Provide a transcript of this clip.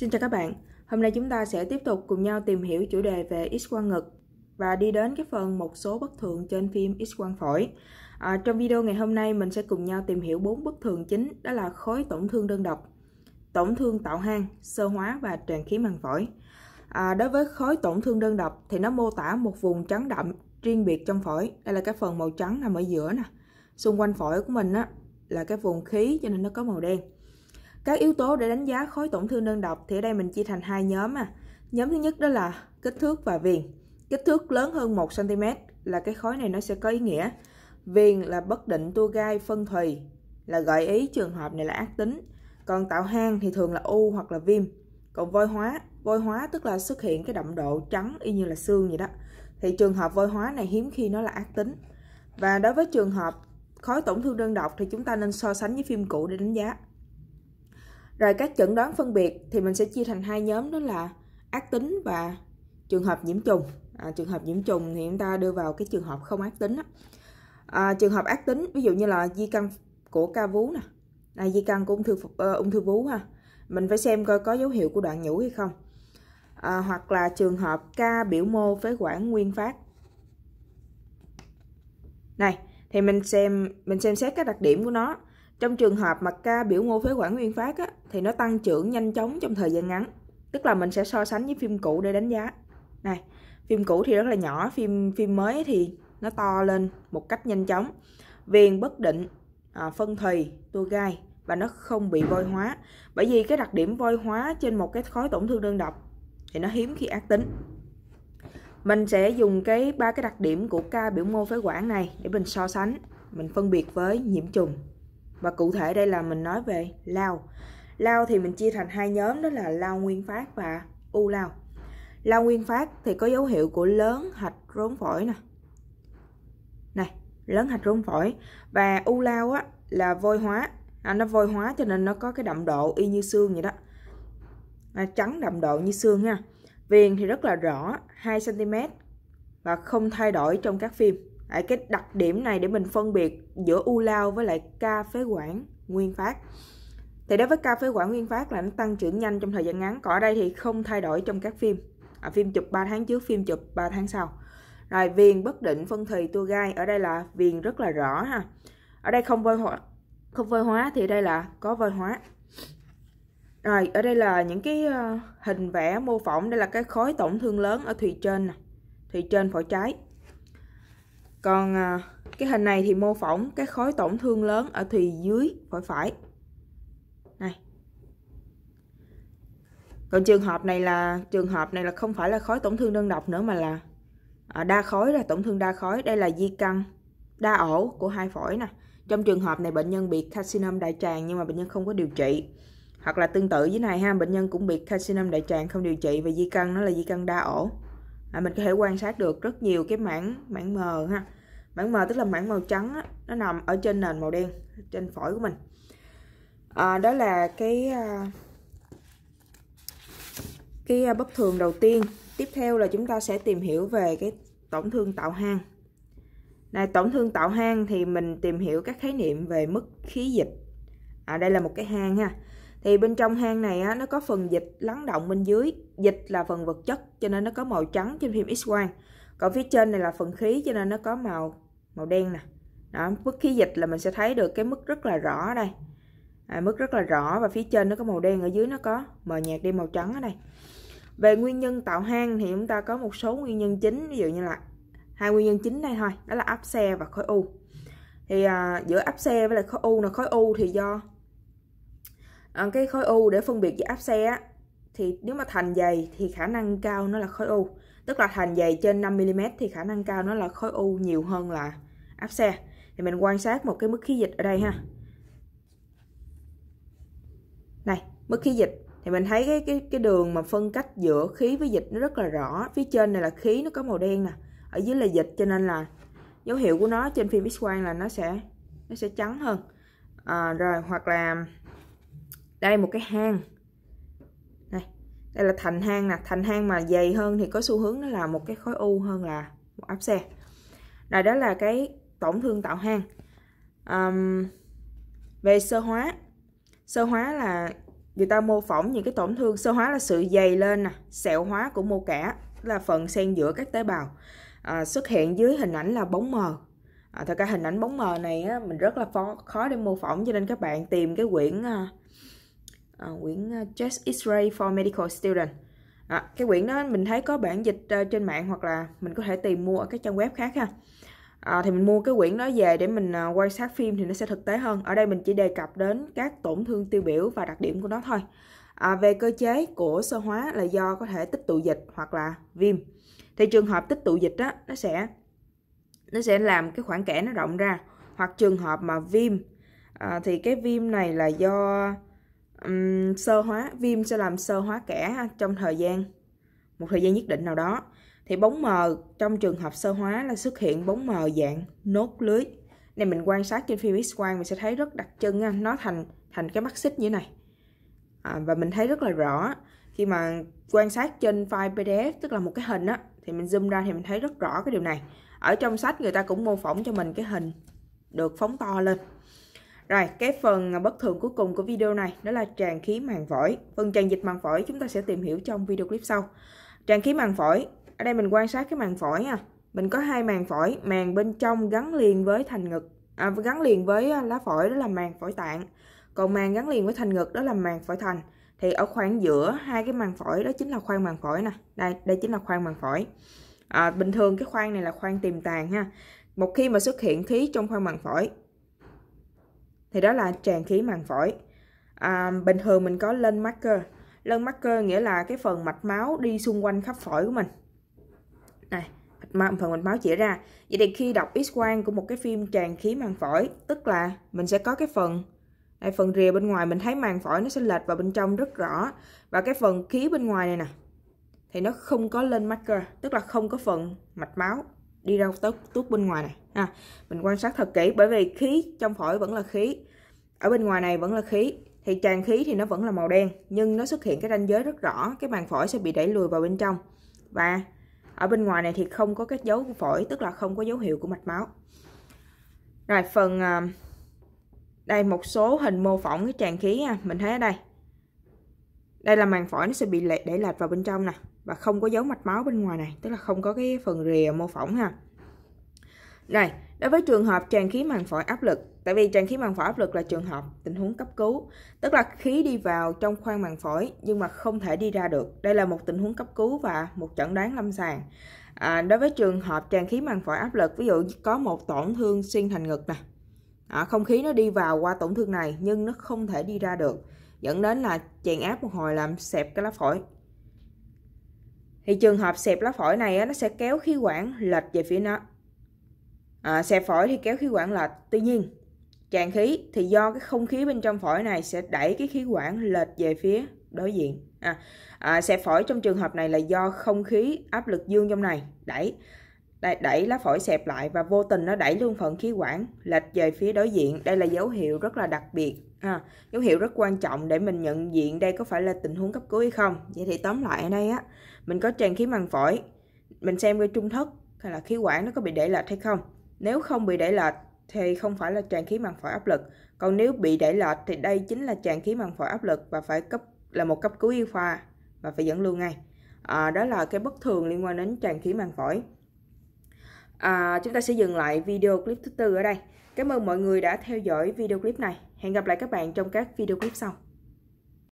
Xin chào các bạn, hôm nay chúng ta sẽ tiếp tục cùng nhau tìm hiểu chủ đề về x-quang ngực và đi đến cái phần một số bất thường trên phim x-quang phổi. À, trong video ngày hôm nay mình sẽ cùng nhau tìm hiểu bốn bất thường chính đó là khối tổn thương đơn độc, tổn thương tạo hang, sơ hóa và tràn khí màng phổi. À, đối với khối tổn thương đơn độc thì nó mô tả một vùng trắng đậm riêng biệt trong phổi. Đây là cái phần màu trắng nằm ở giữa nè. Xung quanh phổi của mình á, là cái vùng khí cho nên nó có màu đen các yếu tố để đánh giá khối tổn thương đơn độc thì ở đây mình chia thành hai nhóm à. Nhóm thứ nhất đó là kích thước và viền. Kích thước lớn hơn 1 cm là cái khối này nó sẽ có ý nghĩa. Viền là bất định tua gai phân thùy là gợi ý trường hợp này là ác tính. Còn tạo hang thì thường là u hoặc là viêm. Còn vôi hóa, vôi hóa tức là xuất hiện cái đậm độ trắng y như là xương vậy đó. Thì trường hợp vôi hóa này hiếm khi nó là ác tính. Và đối với trường hợp khối tổn thương đơn độc thì chúng ta nên so sánh với phim cũ để đánh giá. Rồi các chẩn đoán phân biệt thì mình sẽ chia thành hai nhóm đó là ác tính và trường hợp nhiễm trùng. À, trường hợp nhiễm trùng thì chúng ta đưa vào cái trường hợp không ác tính. Đó. À, trường hợp ác tính ví dụ như là di căn của ca vú nè, à, di căn của ung thư uh, ung thư vú ha. Mình phải xem coi có dấu hiệu của đoạn nhũ hay không. À, hoặc là trường hợp ca biểu mô phế quản nguyên phát. Này, thì mình xem mình xem xét các đặc điểm của nó trong trường hợp mà ca biểu mô phế quản nguyên phát á, thì nó tăng trưởng nhanh chóng trong thời gian ngắn. Tức là mình sẽ so sánh với phim cũ để đánh giá. Này, phim cũ thì rất là nhỏ, phim phim mới thì nó to lên một cách nhanh chóng. Viền bất định, à, phân thùy, tua gai và nó không bị vôi hóa. Bởi vì cái đặc điểm vôi hóa trên một cái khối tổn thương đơn độc thì nó hiếm khi ác tính mình sẽ dùng cái ba cái đặc điểm của ca biểu mô phế quản này để mình so sánh mình phân biệt với nhiễm trùng và cụ thể đây là mình nói về lao lao thì mình chia thành hai nhóm đó là lao nguyên phát và u lao lao nguyên phát thì có dấu hiệu của lớn hạch rốn phổi nè này lớn hạch rốn phổi và u lao á là vôi hóa à, nó vôi hóa cho nên nó có cái đậm độ y như xương vậy đó à, trắng đậm độ như xương ha viền thì rất là rõ 2 cm và không thay đổi trong các phim Đấy, cái đặc điểm này để mình phân biệt giữa u lao với lại ca phế quản nguyên phát thì đối với ca phế quản nguyên phát là nó tăng trưởng nhanh trong thời gian ngắn còn ở đây thì không thay đổi trong các phim à, phim chụp 3 tháng trước phim chụp 3 tháng sau rồi viền bất định phân thùy tua gai ở đây là viền rất là rõ ha ở đây không vôi hóa không vôi hóa thì đây là có vôi hóa rồi ở đây là những cái ờ, hình vẽ mô phỏng đây là cái khối tổn thương lớn ở thùy trên nè thùy trên phổi trái còn à, cái hình này thì mô phỏng cái khối tổn thương lớn ở thùy dưới phổi phải này còn trường hợp này là trường hợp này là không phải là khối tổn thương đơn độc nữa mà là à, đa khối là tổn thương đa khối đây là di căn đa ổ của hai phổi nè trong trường hợp này bệnh nhân bị carcinom đại tràng nhưng mà bệnh nhân không có điều trị hoặc là tương tự với này ha bệnh nhân cũng bị carcinom đại tràng không điều trị và di căn nó là di căn đa ổ à, mình có thể quan sát được rất nhiều cái mảng mảng mờ ha mảng mờ tức là mảng màu trắng á, nó nằm ở trên nền màu đen trên phổi của mình à, đó là cái à, cái à, bất thường đầu tiên tiếp theo là chúng ta sẽ tìm hiểu về cái tổn thương tạo hang này tổn thương tạo hang thì mình tìm hiểu các khái niệm về mức khí dịch à, đây là một cái hang ha thì bên trong hang này á, nó có phần dịch lắng động bên dưới dịch là phần vật chất cho nên nó có màu trắng trên phim x quang còn phía trên này là phần khí cho nên nó có màu màu đen nè đó, mức khí dịch là mình sẽ thấy được cái mức rất là rõ ở đây à, mức rất là rõ và phía trên nó có màu đen ở dưới nó có mờ nhạt đi màu trắng ở đây về nguyên nhân tạo hang thì chúng ta có một số nguyên nhân chính ví dụ như là hai nguyên nhân chính đây thôi đó là áp xe và khối u thì à, giữa áp xe với lại khối u là khối u thì do Ờ, cái khối u để phân biệt giữa áp xe á thì nếu mà thành dày thì khả năng cao nó là khối u tức là thành dày trên 5mm thì khả năng cao nó là khối u nhiều hơn là áp xe thì mình quan sát một cái mức khí dịch ở đây ha này mức khí dịch thì mình thấy cái cái cái đường mà phân cách giữa khí với dịch nó rất là rõ phía trên này là khí nó có màu đen nè ở dưới là dịch cho nên là dấu hiệu của nó trên phim x quang là nó sẽ nó sẽ trắng hơn à, rồi hoặc là đây một cái hang đây đây là thành hang nè thành hang mà dày hơn thì có xu hướng nó là một cái khối u hơn là một áp xe rồi đó là cái tổn thương tạo hang um, về sơ hóa sơ hóa là người ta mô phỏng những cái tổn thương sơ hóa là sự dày lên nè sẹo hóa của mô cả là phần xen giữa các tế bào à, xuất hiện dưới hình ảnh là bóng mờ à, thật ra hình ảnh bóng mờ này á, mình rất là khó, khó để mô phỏng cho nên các bạn tìm cái quyển à, À, quyển Just à, X-ray for Medical Student à, cái quyển đó mình thấy có bản dịch à, trên mạng hoặc là mình có thể tìm mua ở các trang web khác ha à, thì mình mua cái quyển đó về để mình quan sát phim thì nó sẽ thực tế hơn ở đây mình chỉ đề cập đến các tổn thương tiêu biểu và đặc điểm của nó thôi à, về cơ chế của sơ hóa là do có thể tích tụ dịch hoặc là viêm thì trường hợp tích tụ dịch đó nó sẽ nó sẽ làm cái khoảng kẽ nó rộng ra hoặc trường hợp mà viêm à, thì cái viêm này là do um, sơ hóa viêm sẽ làm sơ hóa kẽ trong thời gian một thời gian nhất định nào đó thì bóng mờ trong trường hợp sơ hóa là xuất hiện bóng mờ dạng nốt lưới này mình quan sát trên phim x quang mình sẽ thấy rất đặc trưng nó thành thành cái mắt xích như thế này à, và mình thấy rất là rõ khi mà quan sát trên file pdf tức là một cái hình á thì mình zoom ra thì mình thấy rất rõ cái điều này ở trong sách người ta cũng mô phỏng cho mình cái hình được phóng to lên rồi, cái phần à, bất thường cuối cùng của video này đó là tràn khí màng phổi. Phần tràn dịch màng phổi chúng ta sẽ tìm hiểu trong video clip sau. Tràn khí màng phổi, ở đây mình quan sát cái màng phổi nha. Mình có hai màng phổi, màng bên trong gắn liền với thành ngực, à, gắn liền với à, lá phổi đó là màng phổi tạng. Còn màng gắn liền với thành ngực đó là màng phổi thành. Thì ở khoảng giữa hai cái màng phổi đó chính là khoang màng phổi nè. Đây, đây chính là khoang màng phổi. À, bình thường cái khoang này là khoang tiềm tàng ha. Một khi mà xuất hiện khí trong khoang màng phổi thì đó là tràn khí màng phổi à, bình thường mình có lên marker lên marker nghĩa là cái phần mạch máu đi xung quanh khắp phổi của mình này mạch phần mạch máu chĩa ra vậy thì khi đọc x quang của một cái phim tràn khí màng phổi tức là mình sẽ có cái phần đây, phần rìa bên ngoài mình thấy màng phổi nó sẽ lệch vào bên trong rất rõ và cái phần khí bên ngoài này nè thì nó không có lên marker tức là không có phần mạch máu đi ra tuốt tuốt bên ngoài này ha mình quan sát thật kỹ bởi vì khí trong phổi vẫn là khí ở bên ngoài này vẫn là khí thì tràn khí thì nó vẫn là màu đen nhưng nó xuất hiện cái ranh giới rất rõ cái màng phổi sẽ bị đẩy lùi vào bên trong và ở bên ngoài này thì không có các dấu của phổi tức là không có dấu hiệu của mạch máu rồi phần à, đây một số hình mô phỏng cái tràn khí nha, mình thấy ở đây đây là màng phổi nó sẽ bị lệch để lệch vào bên trong nè và không có dấu mạch máu bên ngoài này tức là không có cái phần rìa mô phỏng ha rồi đối với trường hợp tràn khí màng phổi áp lực tại vì tràn khí màng phổi áp lực là trường hợp tình huống cấp cứu tức là khí đi vào trong khoang màng phổi nhưng mà không thể đi ra được đây là một tình huống cấp cứu và một chẩn đoán lâm sàng à, đối với trường hợp tràn khí màng phổi áp lực ví dụ có một tổn thương xuyên thành ngực nè à, không khí nó đi vào qua tổn thương này nhưng nó không thể đi ra được dẫn đến là chèn áp một hồi làm xẹp cái lá phổi thì trường hợp xẹp lá phổi này nó sẽ kéo khí quản lệch về phía nó à, xẹp phổi thì kéo khí quản lệch tuy nhiên tràn khí thì do cái không khí bên trong phổi này sẽ đẩy cái khí quản lệch về phía đối diện à, à, xẹp phổi trong trường hợp này là do không khí áp lực dương trong này đẩy đẩy, đẩy lá phổi xẹp lại và vô tình nó đẩy luôn phần khí quản lệch về phía đối diện đây là dấu hiệu rất là đặc biệt à, dấu hiệu rất quan trọng để mình nhận diện đây có phải là tình huống cấp cứu hay không vậy thì tóm lại ở đây á mình có tràn khí màng phổi mình xem cái trung thất hay là khí quản nó có bị để lệch hay không nếu không bị để lệch thì không phải là tràn khí màng phổi áp lực còn nếu bị để lệch thì đây chính là tràn khí màng phổi áp lực và phải cấp là một cấp cứu y khoa và phải dẫn lưu ngay à, đó là cái bất thường liên quan đến tràn khí màng phổi à, chúng ta sẽ dừng lại video clip thứ tư ở đây cảm ơn mọi người đã theo dõi video clip này hẹn gặp lại các bạn trong các video clip sau